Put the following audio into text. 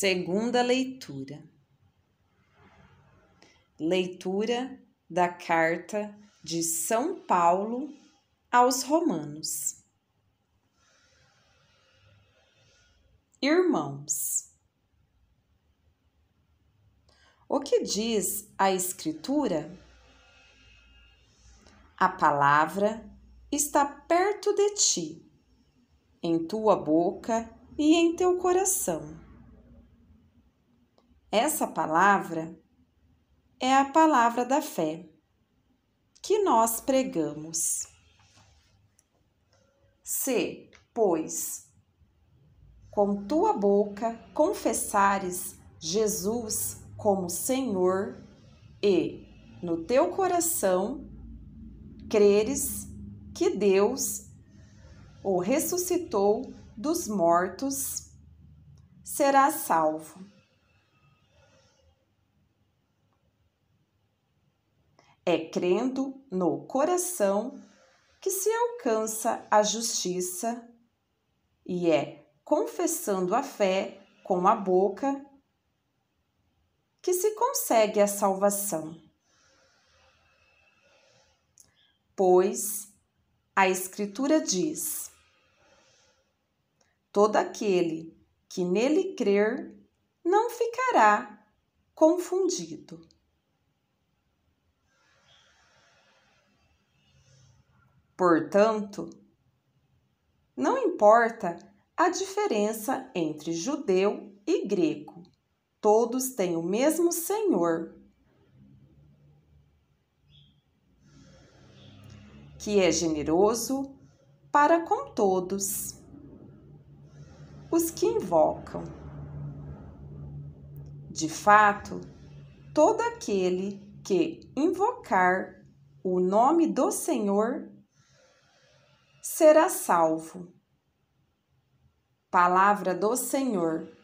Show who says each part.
Speaker 1: Segunda leitura. Leitura da carta de São Paulo aos Romanos. Irmãos, o que diz a Escritura? A palavra está perto de ti, em tua boca e em teu coração essa palavra é a palavra da fé que nós pregamos. Se, pois, com tua boca confessares Jesus como Senhor e no teu coração creres que Deus o ressuscitou dos mortos, serás salvo. É crendo no coração que se alcança a justiça, e é confessando a fé com a boca que se consegue a salvação. Pois a Escritura diz: todo aquele que nele crer não ficará confundido. Portanto, não importa a diferença entre judeu e grego, todos têm o mesmo Senhor, que é generoso para com todos os que invocam. De fato, todo aquele que invocar o nome do Senhor será salvo. Palavra do Senhor.